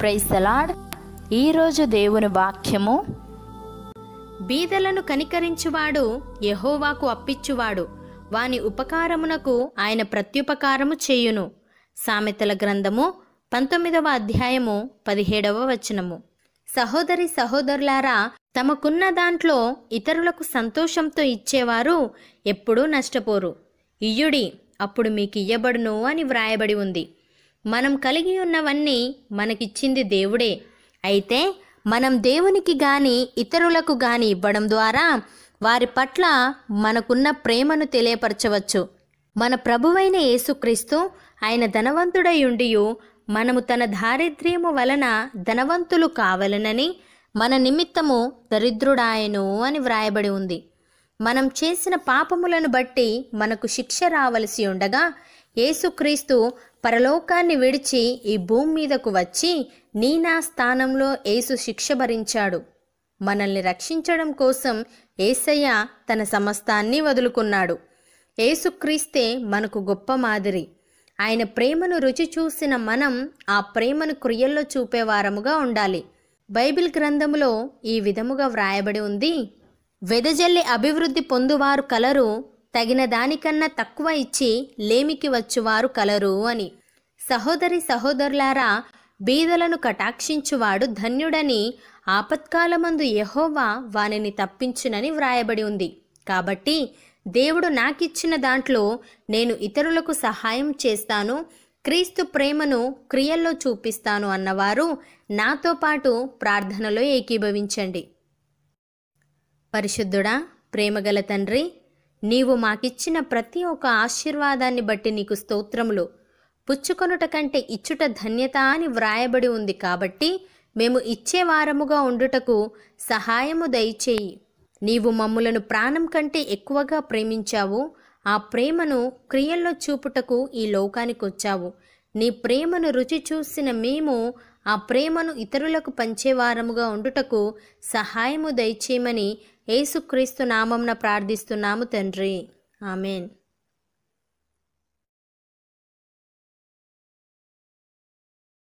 ప్రైసలాడ్ ఈరోజు దేవుని వాక్యము బీదలను కనికరించువాడు యహోవాకు అప్పిచ్చువాడు వాని ఉపకారమునకు ఆయన ప్రత్యుపకారము చేయును సామెతల గ్రంథము పంతొమ్మిదవ అధ్యాయము పదిహేడవ వచనము సహోదరి సహోదరులారా తమకున్న దాంట్లో ఇతరులకు సంతోషంతో ఇచ్చేవారు ఎప్పుడూ నష్టపోరు ఇయ్యుడి అప్పుడు మీకు ఇయ్యబడును అని వ్రాయబడి ఉంది మనం కలిగి ఉన్నవన్నీ మనకిచ్చింది దేవుడే అయితే మనం దేవునికి గాని ఇతరులకు గాని ఇవ్వడం ద్వారా వారి పట్ల మనకున్న ప్రేమను తెలియపరచవచ్చు మన ప్రభువైన యేసుక్రీస్తు ఆయన ధనవంతుడై ఉండి మనము తన దారిద్ర్యము వలన ధనవంతులు కావలనని మన నిమిత్తము దరిద్రుడాయను అని వ్రాయబడి ఉంది మనం చేసిన పాపములను బట్టి మనకు శిక్ష రావలసి ఉండగా యేసుక్రీస్తు పరలోకాన్ని విడిచి ఈ భూమి మీదకు వచ్చి నీ నా స్థానంలో ఏసు శిక్ష భరించాడు మనల్ని రక్షించడం కోసం ఏసయ్య తన సమస్తాన్ని వదులుకున్నాడు ఏసుక్రీస్తే మనకు గొప్ప మాదిరి ఆయన ప్రేమను రుచి చూసిన మనం ఆ ప్రేమను క్రియల్లో చూపేవారముగా ఉండాలి బైబిల్ గ్రంథములో ఈ విధముగా వ్రాయబడి ఉంది వెదజల్లి అభివృద్ధి పొందువారు కలరు తగిన దానికన్నా తక్కువ ఇచ్చి లేమికి వచ్చువారు కలరు అని సహోదరి సహోదరులారా బీదలను కటాక్షించువాడు ధన్యుడని ఆపత్కాలమందు యహోవా వానిని తప్పించునని వ్రాయబడి ఉంది కాబట్టి దేవుడు నాకిచ్చిన దాంట్లో నేను ఇతరులకు సహాయం చేస్తాను క్రీస్తు ప్రేమను క్రియల్లో చూపిస్తాను అన్నవారు నాతో పాటు ప్రార్థనలో ఏకీభవించండి పరిశుద్ధుడా ప్రేమగల తండ్రి నీవు మాకిచ్చిన ప్రతి ఒక్క ఆశీర్వాదాన్ని బట్టి నీకు స్తోత్రములు పుచ్చుకొనుట కంటే ఇచ్చుట ధన్యత అని వ్రాయబడి ఉంది కాబట్టి మేము ఇచ్చే వారముగా ఉండుటకు సహాయము దయచేయి నీవు మమ్ములను ప్రాణం కంటే ఎక్కువగా ప్రేమించావు ఆ ప్రేమను క్రియల్లో చూపుటకు ఈ లోకానికి వచ్చావు నీ ప్రేమను రుచి చూసిన మేము ఆ ప్రేమను ఇతరులకు పంచేవారముగా ఉండుటకు సహాయము దయచేయమని ఏసుక్రీస్తు నామంన ప్రార్థిస్తున్నాము తండ్రి ఆమెన్